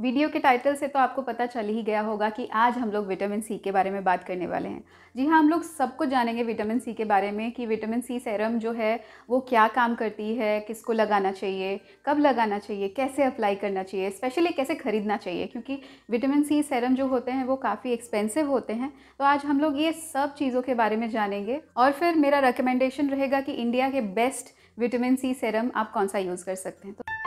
video के title से तो आपको पता चल ही गया होगा कि आज हम लोग विटामिन सी के बारे में बात करने वाले हैं जी हाँ हम लोग सब कुछ जानेंगे विटामिन सी के बारे में कि विटामिन सी सेरम जो है वो क्या काम करती है किसको लगाना चाहिए कब लगाना चाहिए कैसे अप्लाई करना चाहिए स्पेशली कैसे ख़रीदना चाहिए क्योंकि विटामिन सी सेरम जो होते हैं वो काफ़ी एक्सपेंसिव होते हैं तो आज हम लोग ये सब चीज़ों के बारे में जानेंगे और फिर मेरा रिकमेंडेशन रहेगा कि इंडिया के बेस्ट विटामिन सी सेरम आप कौन सा यूज़ कर सकते हैं तो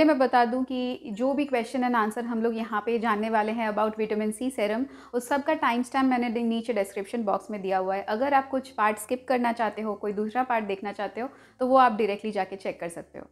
पहले मैं बता दूं कि जो भी क्वेश्चन एंड आंसर हम लोग यहाँ पे जानने वाले हैं अबाउट विटामिन सी सेरम उस सब का टाइम स्टैम मैंने नीचे डिस्क्रिप्शन बॉक्स में दिया हुआ है अगर आप कुछ पार्ट स्किप करना चाहते हो कोई दूसरा पार्ट देखना चाहते हो तो वो आप डायरेक्टली जाके चेक कर सकते हो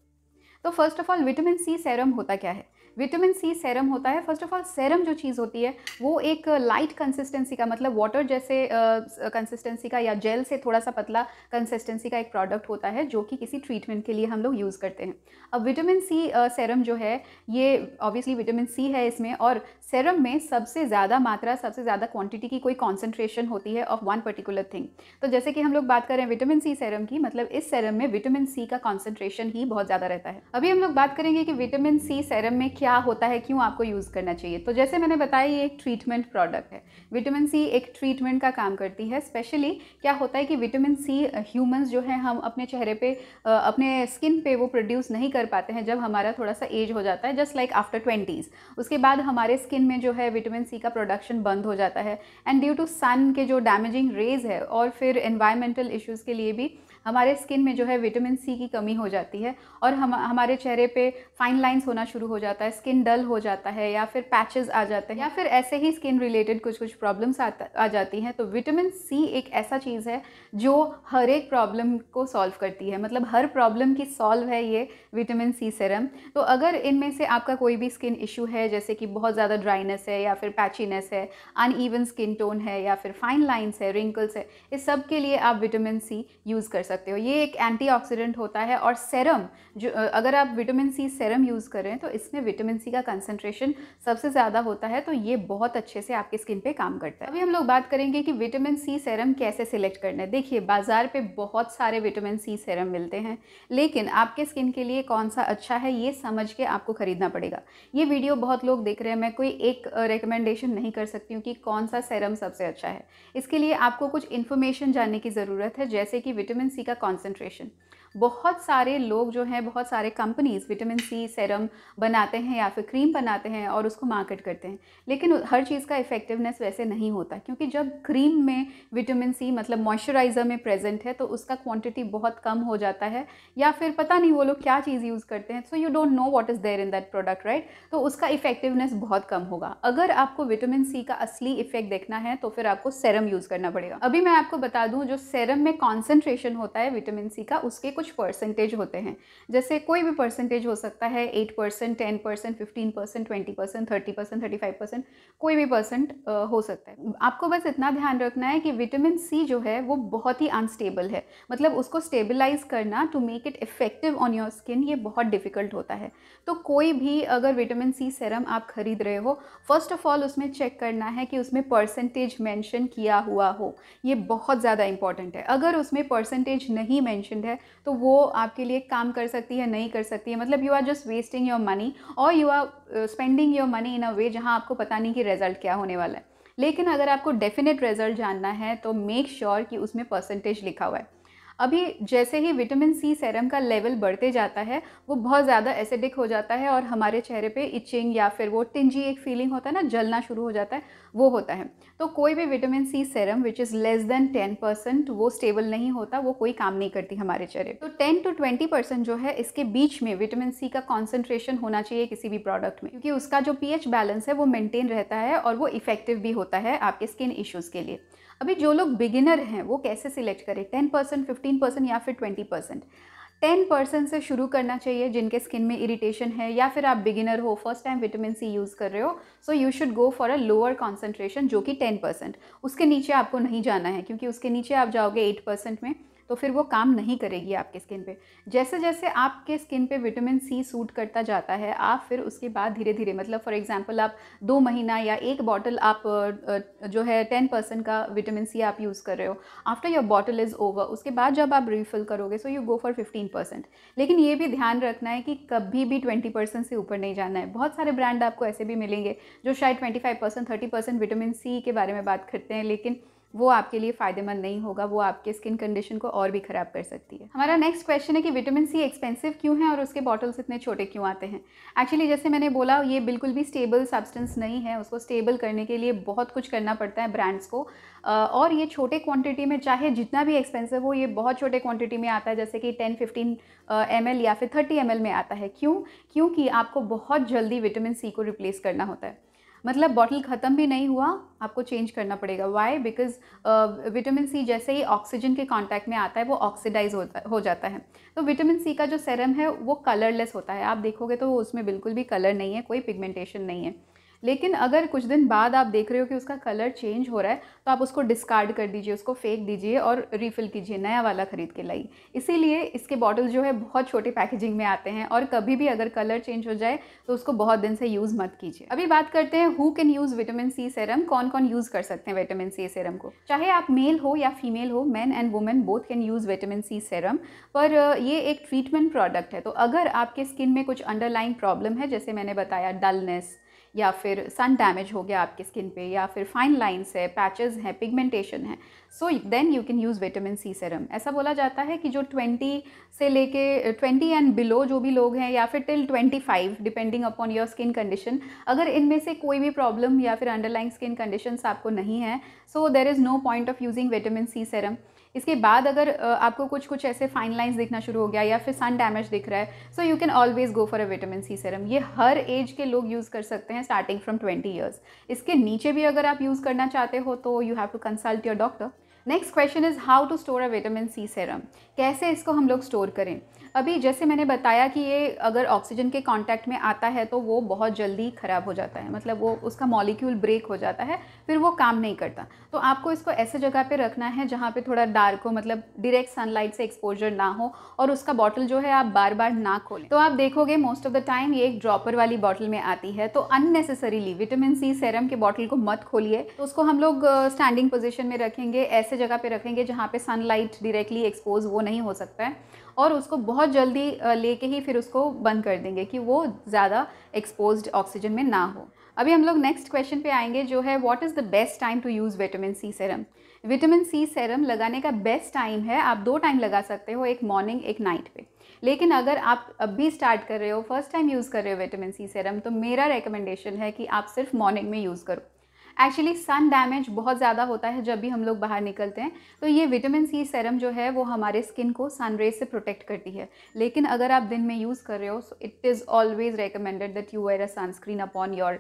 तो first of all vitamin C serum होता क्या है विटामिन सी सेरम होता है फर्स्ट ऑफ ऑल सेरम जो चीज़ होती है वो एक लाइट कंसिस्टेंसी का मतलब वाटर जैसे कंसिस्टेंसी का या जेल से थोड़ा सा पतला कंसिस्टेंसी का एक प्रोडक्ट होता है जो कि किसी ट्रीटमेंट के लिए हम लोग यूज़ करते हैं अब विटामिन सी सेरम जो है ये ऑब्वियसली विटामिन सी है इसमें और सेरम में सबसे ज़्यादा मात्रा सबसे ज़्यादा क्वांटिटी की कोई कॉन्सेंट्रेशन होती है ऑफ वन पर्टिकुलर थिंग तो जैसे कि हम लोग बात कर रहे हैं विटामिन सी सेरम की मतलब इस सेरम में विटामिन सी का कॉन्सेंट्रेशन ही बहुत ज़्यादा रहता है अभी हम लोग बात करेंगे कि विटामिन सी सेरम में क्या होता है क्यों आपको यूज़ करना चाहिए तो जैसे मैंने बताया ये एक ट्रीटमेंट प्रोडक्ट है विटामिन सी एक ट्रीटमेंट का काम करती है स्पेशली क्या होता है कि विटामिन सी ह्यूमंस जो है हम अपने चेहरे पे अपने स्किन पे वो प्रोड्यूस नहीं कर पाते हैं जब हमारा थोड़ा सा एज हो जाता है जस्ट लाइक आफ्टर ट्वेंटीज़ उसके बाद हमारे स्किन में जो है विटामिन सी का प्रोडक्शन बंद हो जाता है एंड ड्यू टू सन के जो डैमेजिंग रेज है और फिर इन्वायरमेंटल इशूज़ के लिए भी हमारे स्किन में जो है विटामिन सी की कमी हो जाती है और हम हमारे चेहरे पे फाइन लाइंस होना शुरू हो जाता है स्किन डल हो जाता है या फिर पैचेस आ जाते हैं या फिर ऐसे ही स्किन रिलेटेड कुछ कुछ प्रॉब्लम्स आ जाती हैं तो विटामिन सी एक ऐसा चीज़ है जो हर एक प्रॉब्लम को सॉल्व करती है मतलब हर प्रॉब्लम की सॉल्व है ये विटामिन सी सेरम तो अगर इनमें से आपका कोई भी स्किन इशू है जैसे कि बहुत ज़्यादा ड्राइनेस है या फिर पैचीनेस है अन स्किन टोन है या फिर फाइन लाइन्स है रिंकल्स है इस सब के लिए आप विटामिन सी यूज़ कर सकते सकते हो ये एक एंटीऑक्सीडेंट होता है और सेरम जो अगर आप विटामिन सी सेरम यूज़ कर रहे हैं तो इसमें विटामिन सी का कंसनट्रेशन सबसे ज़्यादा होता है तो ये बहुत अच्छे से आपकी स्किन पे काम करता है अभी हम लोग बात करेंगे कि विटामिन सी सेरम कैसे सिलेक्ट करना है देखिए बाज़ार पर बहुत सारे विटामिन सी सेरम मिलते हैं लेकिन आपके स्किन के लिए कौन सा अच्छा है ये समझ के आपको ख़रीदना पड़ेगा ये वीडियो बहुत लोग देख रहे हैं मैं कोई एक रिकमेंडेशन नहीं कर सकती हूँ कि कौन सा सेरम सबसे अच्छा है इसके लिए आपको कुछ इन्फॉर्मेशन जानने की ज़रूरत है जैसे कि विटामिन सी का कॉन्सेंट्रेशन बहुत सारे लोग जो हैं बहुत सारे कंपनीज़ विटामिन सी सेरम बनाते हैं या फिर क्रीम बनाते हैं और उसको मार्केट करते हैं लेकिन हर चीज़ का इफ़ेक्टिवनेस वैसे नहीं होता क्योंकि जब क्रीम में विटामिन सी मतलब मॉइस्चराइज़र में प्रेजेंट है तो उसका क्वांटिटी बहुत कम हो जाता है या फिर पता नहीं वो लोग क्या चीज़ यूज़ करते हैं so you don't know what is there in that product right तो उसका इफ़ेक्टिवनेस बहुत कम होगा अगर आपको विटामिन सी का असली इफेक्ट देखना है तो फिर आपको सेरम यूज़ करना पड़ेगा अभी मैं आपको बता दूँ जो सेरम में कॉन्सेंट्रेशन होता है विटामिन सी का उसके कुछ परसेंटेज होते हैं जैसे कोई भी परसेंटेज हो सकता है eight percent ten percent fifteen percent twenty percent thirty percent thirty five percent कोई भी परसेंट हो सकता है आपको बस इतना ध्यान रखना है कि विटामिन सी जो है वो बहुत ही अनस्टेबल है मतलब उसको स्टेबलाइज करना to make it effective on your skin ये बहुत डिफिकल्ट होता है तो कोई भी अगर विटामिन सी सेरम आप खरीद रहे हो फर्स्ट ऑफ ऑल उसमें चेक करना है कि उसमें परसेंटेज मेंशन किया हुआ हो ये बहुत ज़्यादा इंपॉर्टेंट है अगर उसमें परसेंटेज नहीं मैंशनड है तो वो आपके लिए काम कर सकती है नहीं कर सकती है मतलब you are just wasting your money और you are spending your money in a way जहाँ आपको पता नहीं कि रिज़ल्ट क्या होने वाला है लेकिन अगर आपको डेफिनेट रिज़ल्ट जानना है तो मेक श्योर sure कि उसमें परसेंटेज लिखा हुआ है अभी जैसे ही विटामिन सी सेरम का लेवल बढ़ते जाता है वो बहुत ज़्यादा एसिडिक हो जाता है और हमारे चेहरे पे इचिंग या फिर वो टिंजी एक फीलिंग होता है ना जलना शुरू हो जाता है वो होता है तो कोई भी vitamin C serum which is less than ten percent वो स्टेबल नहीं होता वो कोई काम नहीं करती हमारे चेहरे तो टेन टू ट्वेंटी परसेंट जो है इसके बीच में विटामिन सी का कॉन्सेंट्रेशन होना चाहिए किसी भी प्रोडक्ट में क्योंकि उसका जो पी बैलेंस है वो मेनटेन रहता है और वो इफेक्टिव भी होता है आपके स्किन इशूज़ के लिए अभी जो लोग बिगिनर हैं वो कैसे सिलेक्ट करें टेन परसेंट फिफ्टीन परसेंट या फिर ट्वेंटी परसेंट टेन परसेंट से शुरू करना चाहिए जिनके स्किन में इरिटेशन है या फिर आप बिगिनर हो first time vitamin C use कर रहे हो so you should go for a lower concentration जो कि टेन परसेंट उसके नीचे आपको नहीं जाना है क्योंकि उसके नीचे आप जाओगे एट परसेंट में तो फिर वो काम नहीं करेगी आपके स्किन पे जैसे जैसे आपके स्किन पे विटामिन सी सूट करता जाता है आप फिर उसके बाद धीरे धीरे मतलब फॉर एग्ज़ाम्पल आप दो महीना या एक बॉटल आप जो है टेन परसेंट का विटामिन सी आप यूज़ कर रहे हो after your bottle is over उसके बाद जब आप रिफिल करोगे so you go for fifteen percent लेकिन ये भी ध्यान रखना है कि कभी भी ट्वेंटी परसेंट से ऊपर नहीं जाना है बहुत सारे ब्रांड आपको ऐसे भी मिलेंगे जो शायद twenty five percent thirty percent vitamin C के बारे में बात करते हैं लेकिन वो आपके लिए फ़ायदेमंद नहीं होगा वो आपके स्किन कंडीशन को और भी ख़राब कर सकती है हमारा नेक्स्ट क्वेश्चन है कि विटामिन सी एक्सपेंसिव क्यों है और उसके बॉटल्स इतने छोटे क्यों आते हैं एक्चुअली जैसे मैंने बोला ये बिल्कुल भी स्टेबल सब्सटेंस नहीं है उसको स्टेबल करने के लिए बहुत कुछ करना पड़ता है ब्रांड्स को और ये छोटे क्वान्टिटी में चाहे जितना भी एक्सपेंसिव हो ये बहुत छोटे क्वान्टिटी में आता है जैसे कि टेन फिफ्टीन एम या फिर थर्टी एम में आता है क्यों क्योंकि आपको बहुत जल्दी विटामिन सी को रिप्लेस करना होता है मतलब बॉटल ख़त्म भी नहीं हुआ आपको चेंज करना पड़ेगा वाई बिकॉज विटामिन सी जैसे ही ऑक्सीजन के कांटेक्ट में आता है वो ऑक्सीडाइज होता हो जाता है तो विटामिन सी का जो सेरम है वो कलरलेस होता है आप देखोगे तो उसमें बिल्कुल भी कलर नहीं है कोई पिगमेंटेशन नहीं है लेकिन अगर कुछ दिन बाद आप देख रहे हो कि उसका कलर चेंज हो रहा है तो आप उसको डिस्कार्ड कर दीजिए उसको फेंक दीजिए और रिफ़िल कीजिए नया वाला ख़रीद के लाइए इसीलिए इसके बॉटल्स जो है बहुत छोटे पैकेजिंग में आते हैं और कभी भी अगर कलर चेंज हो जाए तो उसको बहुत दिन से यूज़ मत कीजिए अभी बात करते हैं who can use vitamin C serum कौन कौन यूज़ कर सकते हैं विटामिन सी सेरम को चाहे आप मेल हो या फीमेल हो man and women both can use vitamin C serum पर ये एक ट्रीटमेंट प्रोडक्ट है तो अगर आपके स्किन में कुछ अंडरलाइन प्रॉब्लम है जैसे मैंने बताया डलनेस या फिर सन डैमेज हो गया आपकी स्किन पे या फिर फाइन लाइन्स है पैचेस हैं पिगमेंटेशन है so then you can use vitamin C serum ऐसा बोला जाता है कि जो ट्वेंटी से लेके ट्वेंटी एंड बिलो जो भी लोग हैं या फिर till twenty five depending upon your skin condition अगर इनमें से कोई भी प्रॉब्लम या फिर अंडरलाइंग स्किन कंडीशन आपको नहीं है so there is no point of using vitamin C serum इसके बाद अगर आपको कुछ कुछ ऐसे फाइन लाइन्स दिखना शुरू हो गया या फिर सन डैमेज दिख रहा है so you can always go for a vitamin C serum ये हर एज के लोग यूज़ कर सकते हैं स्टार्टिंग फ्रॉम ट्वेंटी ईयर्स इसके नीचे भी अगर आप यूज़ करना चाहते हो तो you have to consult your doctor next question is how to store a vitamin C serum कैसे इसको हम लोग स्टोर करें अभी जैसे मैंने बताया कि ये अगर ऑक्सीजन के कांटेक्ट में आता है तो वो बहुत जल्दी ख़राब हो जाता है मतलब वो उसका मॉलिक्यूल ब्रेक हो जाता है फिर वो काम नहीं करता तो आपको इसको ऐसे जगह पे रखना है जहाँ पे थोड़ा डार्क हो मतलब डायरेक्ट सनलाइट से एक्सपोजर ना हो और उसका बॉटल जो है आप बार बार ना खोलें तो आप देखोगे मोस्ट ऑफ द टाइम ये एक ड्रॉपर वाली बॉटल में आती है तो अननेसेसरीली विटामिन सी सेरम के बॉटल को मत खोलिए तो उसको हम लोग स्टैंडिंग पोजिशन में रखेंगे ऐसे जगह पे रखेंगे जहाँ पे सनलाइट डायरेक्टली एक्सपोज वो नहीं हो सकता है और उसको बहुत जल्दी लेके ही फिर उसको बंद कर देंगे कि वो ज़्यादा एक्सपोज ऑक्सीजन में ना हो अभी हम लोग नेक्स्ट क्वेश्चन पे आएंगे जो है what is the best time to use vitamin C serum vitamin C serum लगाने का बेस्ट टाइम है आप दो टाइम लगा सकते हो एक मॉर्निंग एक नाइट पे लेकिन अगर आप अब भी स्टार्ट कर रहे हो फर्स्ट टाइम यूज़ कर रहे हो विटामिन सी सेरम तो मेरा रिकमेंडेशन है कि आप सिर्फ मॉर्निंग में यूज़ करो एक्चुअली सन डैमेज बहुत ज़्यादा होता है जब भी हम लोग बाहर निकलते हैं तो ये विटामिन सी सेरम जो है वो हमारे स्किन को सन रेज से प्रोटेक्ट करती है लेकिन अगर आप दिन में यूज़ कर रहे हो so it is always recommended that you wear a sunscreen upon your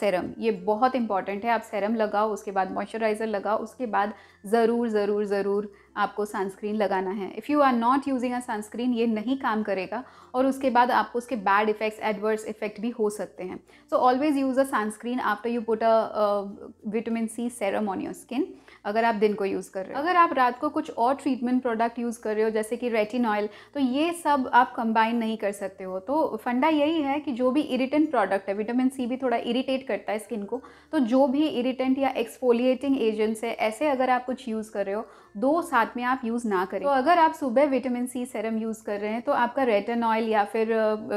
serum ये बहुत इंपॉर्टेंट है आप सेरम लगाओ उसके बाद मॉइस्चराइज़र लगाओ उसके बाद ज़रूर ज़रूर ज़रूर आपको सनस्क्रीन लगाना है if you are not using a sunscreen ये नहीं काम करेगा और उसके बाद आपको उसके बैड इफेक्ट्स एडवर्स इफेक्ट भी हो सकते हैं so always use a sunscreen after you put a vitamin C serum on your skin अगर आप दिन को यूज़ कर रहे हो अगर आप रात को कुछ और ट्रीटमेंट प्रोडक्ट यूज़ कर रहे हो जैसे कि रेटिन ऑयल तो ये सब आप कंबाइन नहीं कर सकते हो तो फंडा यही है कि जो भी इरिटेंट प्रोडक्ट है विटामिन सी भी थोड़ा इरिटेट करता है स्किन को तो जो भी इरिटेंट या एक्सफोलिएटिंग एजेंट्स है ऐसे अगर आप कुछ यूज़ कर रहे हो दो साथ में आप यूज़ ना करें तो अगर आप सुबह विटामिन सी सेरम यूज़ कर रहे हैं तो आपका रेटन ऑयल या फिर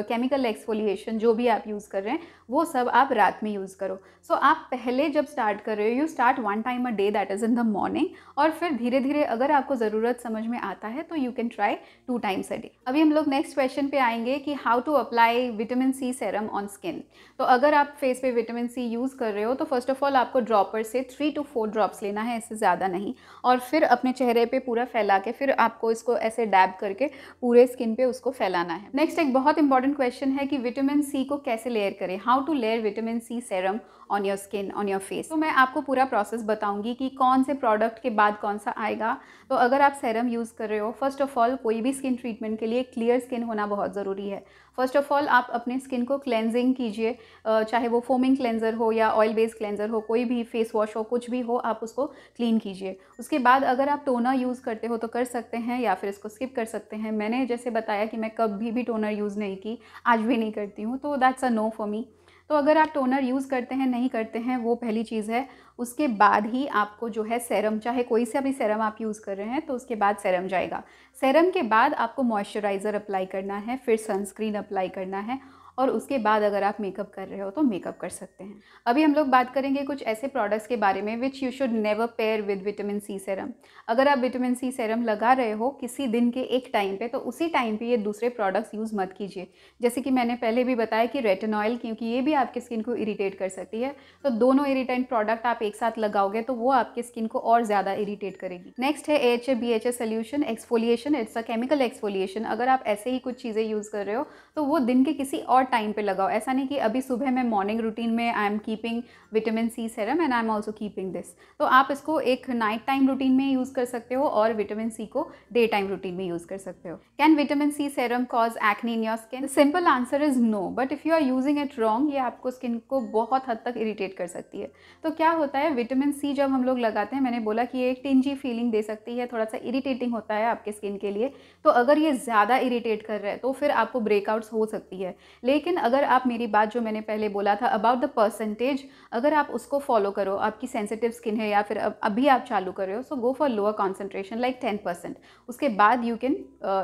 केमिकल एक्सफोलिएशन जो भी आप यूज़ कर रहे हैं वो सब आप रात में यूज़ करो सो so, आप पहले जब स्टार्ट कर रहे हो you start one time a day that is in the morning और फिर धीरे धीरे अगर आपको ज़रूरत समझ में आता है तो you can try two times a day अभी हम लोग नेक्स्ट क्वेश्चन पे आएंगे कि how to apply vitamin C serum on skin तो अगर आप फेस पे विटामिन सी यूज़ कर रहे हो तो फर्स्ट ऑफ ऑल आपको ड्रॉपर से थ्री टू फोर ड्रॉप्स लेना है इससे ज़्यादा नहीं और फिर अपने अपने चेहरे पे पूरा फैला के फिर आपको इसको ऐसे डैब करके पूरे स्किन पे उसको फैलाना है नेक्स्ट एक बहुत इंपॉर्टेंट क्वेश्चन है कि विटामिन सी को कैसे लेयर करें how to layer vitamin C serum on your skin on your face तो मैं आपको पूरा प्रोसेस बताऊंगी कि कौन से प्रोडक्ट के बाद कौन सा आएगा तो अगर आप सेरम यूज़ कर रहे हो फर्स्ट ऑफ ऑल कोई भी स्किन ट्रीटमेंट के लिए क्लियर स्किन होना बहुत ज़रूरी है फर्स्ट ऑफ ऑल आप अपने स्किन को क्लेंजिंग कीजिए चाहे वो फोमिंग क्लेंजर हो या ऑयल बेस्ड क्लेंजर हो कोई भी फेस वॉश हो कुछ भी हो आप उसको क्लीन कीजिए उसके बाद अगर आप टोनर यूज़ करते हो तो कर सकते हैं या फिर इसको स्किप कर सकते हैं मैंने जैसे बताया कि मैं कभी भी टोनर यूज़ नहीं की आज भी नहीं करती हूँ तो that's a no for me तो अगर आप टोनर यूज़ करते हैं नहीं करते हैं वो पहली चीज़ है उसके बाद ही आपको जो है सेरम चाहे कोई सा भी सेरम आप यूज़ कर रहे हैं तो उसके बाद सेरम जाएगा सेरम के बाद आपको मॉइस्चराइज़र अप्लाई करना है फिर सनस्क्रीन अप्लाई करना है और उसके बाद अगर आप मेकअप कर रहे हो तो मेकअप कर सकते हैं अभी हम लोग बात करेंगे कुछ ऐसे प्रोडक्ट्स के बारे में which you should never pair with vitamin C serum अगर आप विटामिन सी सेरम लगा रहे हो किसी दिन के एक टाइम पे तो उसी टाइम पे ये दूसरे प्रोडक्ट्स यूज़ मत कीजिए जैसे कि मैंने पहले भी बताया कि रेटेनॉयल क्योंकि ये भी आपकी स्किन को इरीटेट कर सकती है तो दोनों इरीटेंट प्रोडक्ट आप एक साथ लगाओगे तो वो आपकी स्किन को और ज़्यादा इरीटेट करेगी नेक्स्ट है A H A B H A solution exfoliation it's a chemical exfoliation अगर आप ऐसे ही कुछ चीज़ें यूज़ कर रहे हो तो वो दिन के किसी और टाइम पे लगाओ ऐसा नहीं कि अभी सुबह मैं मॉर्निंग रूटीन में I am keeping vitamin C serum and I am also keeping this तो आप इसको एक नाइट टाइम रूटीन में यूज़ कर सकते हो और विटामिन सी को डे टाइम रूटीन में यूज़ कर सकते हो can vitamin C serum cause acne in your skin simple answer is no but if you are using it wrong ये आपको स्किन को बहुत हद तक इरीटेट कर सकती है तो क्या होता है विटामिन सी जब हम लोग लगाते हैं मैंने बोला कि ये एक टिंजी फीलिंग दे सकती है थोड़ा सा इरीटेटिंग होता है आपके स्किन के लिए तो अगर ये ज़्यादा इरीटेट कर रहा है तो फिर आपको ब्रेकआउट्स हो सकती है लेकिन अगर आप मेरी बात जो मैंने पहले बोला था अबाउट द परसेंटेज अगर आप उसको फॉलो करो आपकी सेंसिटिव स्किन है या फिर अभी आप चालू कर रहे हो so go for lower concentration like ten percent उसके बाद you can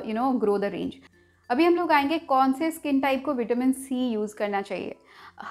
you know grow the range अभी हम लोग आएंगे कौन से स्किन टाइप को विटामिन सी यूज़ करना चाहिए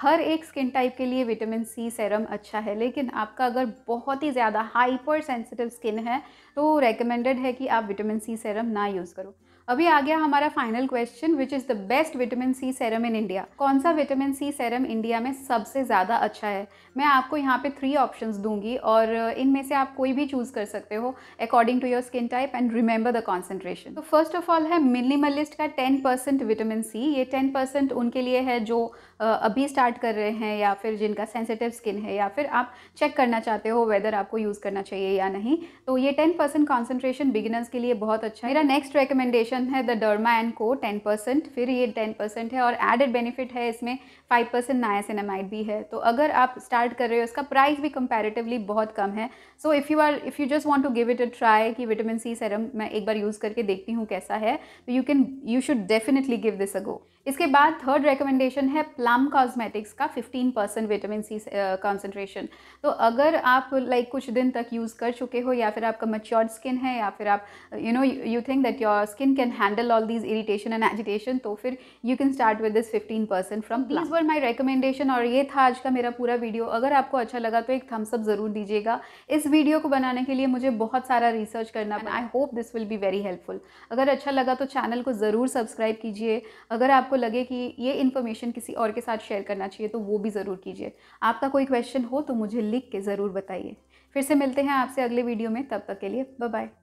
हर एक स्किन टाइप के लिए विटामिन सी सेरम अच्छा है लेकिन आपका अगर बहुत ही ज़्यादा हाइपर सेंसिटिव स्किन है तो रेकमेंडेड है कि आप विटामिन सी सेरम ना यूज़ करो अभी आ गया हमारा final question which is the best vitamin C serum in India कौन सा विटामिन सी सेरम इंडिया में सबसे ज़्यादा अच्छा है मैं आपको यहाँ पे थ्री ऑप्शंस दूंगी और इनमें से आप कोई भी चूज़ कर सकते हो according to your skin type and remember the concentration तो फर्स्ट ऑफ ऑल है मिनिमलिस्ट का टेन परसेंट विटामिन सी ये टेन परसेंट उनके लिए है जो अभी स्टार्ट कर रहे हैं या फिर जिनका सेंसिटिव स्किन है या फिर आप चेक करना चाहते हो वेदर आपको यूज़ करना चाहिए या नहीं तो ये टेन परसेंट कॉन्सेंट्रेशन बिगिनर्स के लिए बहुत अच्छा है मेरा नेक्स्ट रिकमेंडेशन रिटर्न है the derma and co ten percent फिर ये टेन परसेंट है और एडेड बेनिफिट है इसमें फाइव परसेंट नायासिनमाइड भी है तो अगर आप स्टार्ट कर रहे हो इसका प्राइस भी कंपैरेटिवली बहुत कम है so if you are if you just want to give it a try कि विटामिन सी सेरम मैं एक बार यूज़ करके देखती हूँ कैसा है तो you can you should definitely give this a go इसके बाद थर्ड रिकमेंडेशन है प्लम कॉस्मेटिक्स का 15 परसेंट विटामिन सी कॉन्सेंट्रेशन तो अगर आप लाइक like, कुछ दिन तक यूज़ कर चुके हो या फिर आपका मच्योर्ड स्किन है या फिर आप you know you think that your skin can can handle all these irritation and agitation तो फिर you can start with this 15% percent from Plum were my recommendation और ये था आज का मेरा पूरा वीडियो अगर आपको अच्छा लगा तो एक थम्स अप ज़रूर दीजिएगा इस वीडियो को बनाने के लिए मुझे बहुत सारा रिसर्च करना पड़ा I hope this will be very helpful अगर अच्छा लगा तो चैनल को ज़रूर सब्सक्राइब कीजिए अगर आपको लगे कि ये इन्फॉर्मेशन किसी और के साथ शेयर करना चाहिए तो वो भी ज़रूर कीजिए आपका कोई क्वेश्चन हो तो मुझे लिख के ज़रूर बताइए फिर से मिलते हैं आपसे अगले वीडियो में तब तक के लिए बाय